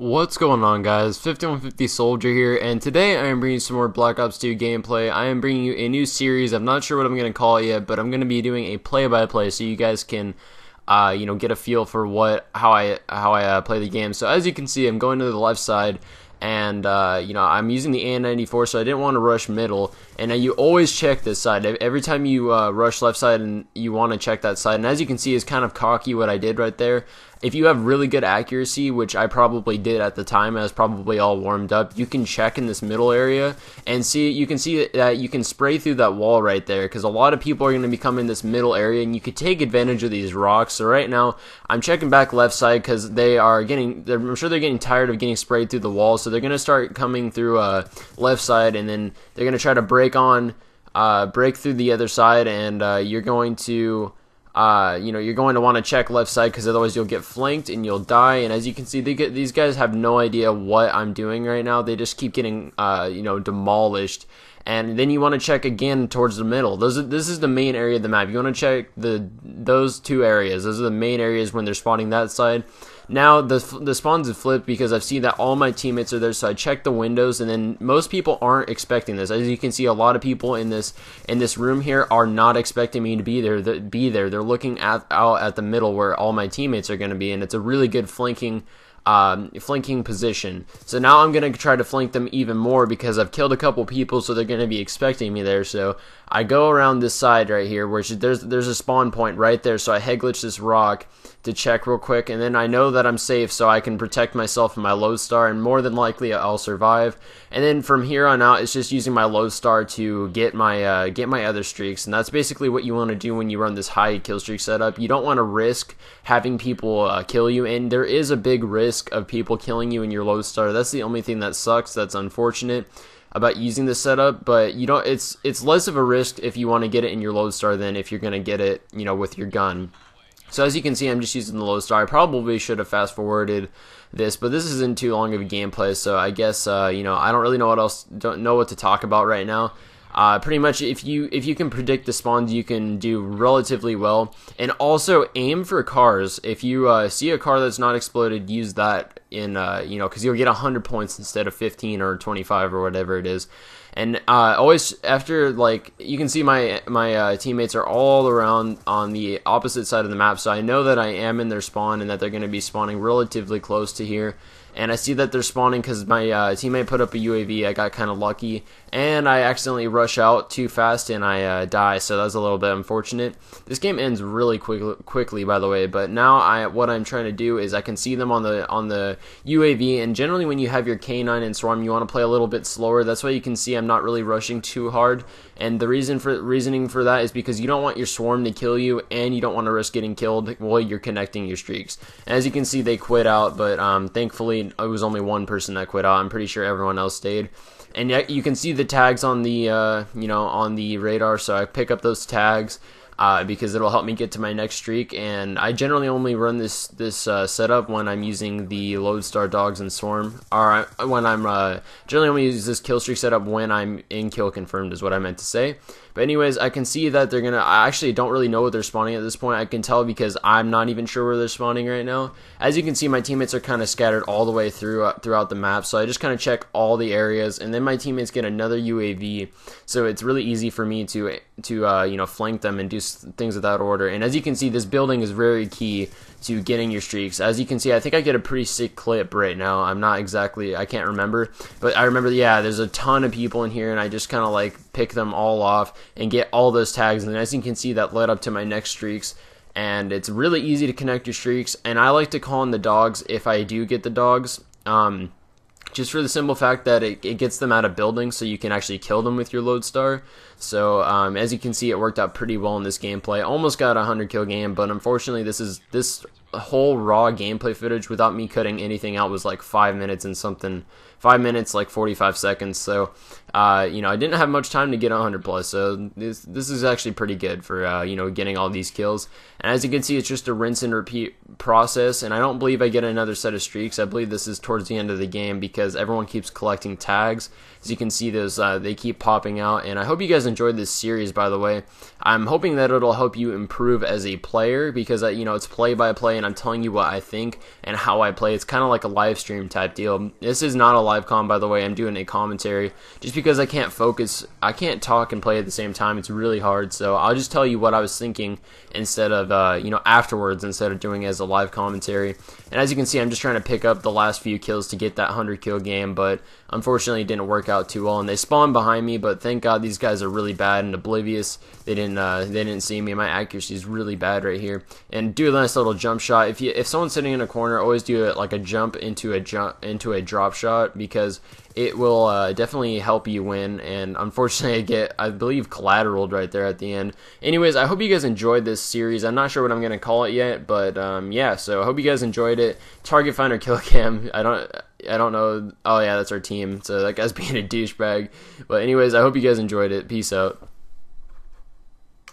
What's going on guys, 5150 Soldier here, and today I am bringing you some more Black Ops 2 gameplay. I am bringing you a new series, I'm not sure what I'm going to call it yet, but I'm going to be doing a play-by-play -play so you guys can, uh, you know, get a feel for what, how I, how I uh, play the game. So as you can see, I'm going to the left side, and uh, you know I'm using the an 94 so I didn't want to rush middle. And you always check this side every time you uh, rush left side, and you want to check that side. And as you can see, it's kind of cocky what I did right there. If you have really good accuracy, which I probably did at the time, I was probably all warmed up. You can check in this middle area and see. You can see that you can spray through that wall right there because a lot of people are going to be coming this middle area, and you could take advantage of these rocks. So right now, I'm checking back left side because they are getting. I'm sure they're getting tired of getting sprayed through the wall, so they're going to start coming through uh, left side, and then they're going to try to break on, uh, break through the other side, and uh, you're going to. Uh, you know, you're going to want to check left side because otherwise you'll get flanked and you'll die. And as you can see, get, these guys have no idea what I'm doing right now. They just keep getting, uh, you know, demolished. And then you want to check again towards the middle. Those are, this is the main area of the map. You want to check the those two areas. Those are the main areas when they're spawning that side. Now the the spawns have flipped because I've seen that all my teammates are there, so I check the windows, and then most people aren't expecting this. As you can see, a lot of people in this in this room here are not expecting me to be there. be there, they're looking at out at the middle where all my teammates are going to be, and it's a really good flanking um, flanking position. So now I'm going to try to flank them even more because I've killed a couple people, so they're going to be expecting me there. So I go around this side right here, where there's there's a spawn point right there. So I head glitch this rock to check real quick, and then I know that I'm safe, so I can protect myself and my Low Star, and more than likely I'll survive. And then from here on out, it's just using my Low Star to get my uh, get my other streaks, and that's basically what you want to do when you run this high kill streak setup. You don't want to risk having people uh, kill you, and there is a big risk risk of people killing you in your low star. That's the only thing that sucks. That's unfortunate about using this setup, but you don't. It's it's less of a risk if you want to get it in your low star than if you're going to get it, you know, with your gun. So as you can see, I'm just using the low star. I probably should have fast forwarded this, but this isn't too long of a gameplay, so I guess uh, you know I don't really know what else don't know what to talk about right now. Uh, pretty much, if you if you can predict the spawns, you can do relatively well. And also aim for cars. If you uh, see a car that's not exploded, use that in uh, you know because you'll get 100 points instead of 15 or 25 or whatever it is. And uh, always after like you can see my my uh, teammates are all around on the opposite side of the map, so I know that I am in their spawn and that they're going to be spawning relatively close to here and I see that they're spawning because my uh, teammate put up a UAV. I got kind of lucky, and I accidentally rush out too fast and I uh, die. So that was a little bit unfortunate. This game ends really quick, quickly, by the way. But now I, what I'm trying to do is I can see them on the on the UAV, and generally when you have your K9 and Swarm, you want to play a little bit slower. That's why you can see I'm not really rushing too hard. And the reason for reasoning for that is because you don't want your Swarm to kill you, and you don't want to risk getting killed while you're connecting your streaks. And as you can see, they quit out, but um, thankfully it was only one person that quit out. I'm pretty sure everyone else stayed. And yet you can see the tags on the uh, you know on the radar. So I pick up those tags uh, because it'll help me get to my next streak. And I generally only run this this uh, setup when I'm using the Lodestar Dogs and Swarm, or I, when I'm uh, generally only use this kill streak setup when I'm in kill confirmed is what I meant to say. But anyways, I can see that they're gonna. I actually don't really know what they're spawning at this point. I can tell because I'm not even sure where they're spawning right now. As you can see, my teammates are kind of scattered all the way through uh, throughout the map. So I just kind of check all the areas, and then my teammates get another UAV. So it's really easy for me to to uh, you know flank them and do things of that order. And as you can see, this building is very key to getting your streaks. As you can see, I think I get a pretty sick clip right now. I'm not exactly, I can't remember, but I remember, yeah, there's a ton of people in here, and I just kind of like pick them all off and get all those tags. And as you can see, that led up to my next streaks. And it's really easy to connect your streaks. And I like to call in the dogs if I do get the dogs. Um, just for the simple fact that it, it gets them out of buildings so you can actually kill them with your lodestar so um, as you can see it worked out pretty well in this gameplay almost got a 100 kill game but unfortunately this is this whole raw gameplay footage without me cutting anything out was like five minutes and something, five minutes like forty five seconds. So, uh, you know, I didn't have much time to get hundred plus. So this this is actually pretty good for uh, you know getting all these kills. And as you can see, it's just a rinse and repeat process. And I don't believe I get another set of streaks. I believe this is towards the end of the game because everyone keeps collecting tags. As you can see, those uh, they keep popping out. And I hope you guys enjoyed this series. By the way, I'm hoping that it'll help you improve as a player because uh, you know it's play by play and I'm telling you what I think and how I play. It's kind of like a live stream type deal. This is not a live com, by the way. I'm doing a commentary just because I can't focus. I can't talk and play at the same time. It's really hard. So I'll just tell you what I was thinking instead of, uh, you know, afterwards instead of doing as a live commentary. And as you can see, I'm just trying to pick up the last few kills to get that 100 kill game, but unfortunately it didn't work out too well. And they spawned behind me, but thank God these guys are really bad and oblivious. They didn't, uh, they didn't see me. My accuracy is really bad right here. And do a nice little jump shot shot. If you if someone's sitting in a corner, always do it like a jump into a jump into a drop shot because it will uh, definitely help you win. And unfortunately, I get I believe collateraled right there at the end. Anyways, I hope you guys enjoyed this series. I'm not sure what I'm gonna call it yet, but um, yeah. So I hope you guys enjoyed it. Target Finder Kill Cam. I don't. I don't know. Oh yeah, that's our team. So that guy's being a douchebag. But anyways, I hope you guys enjoyed it. Peace out.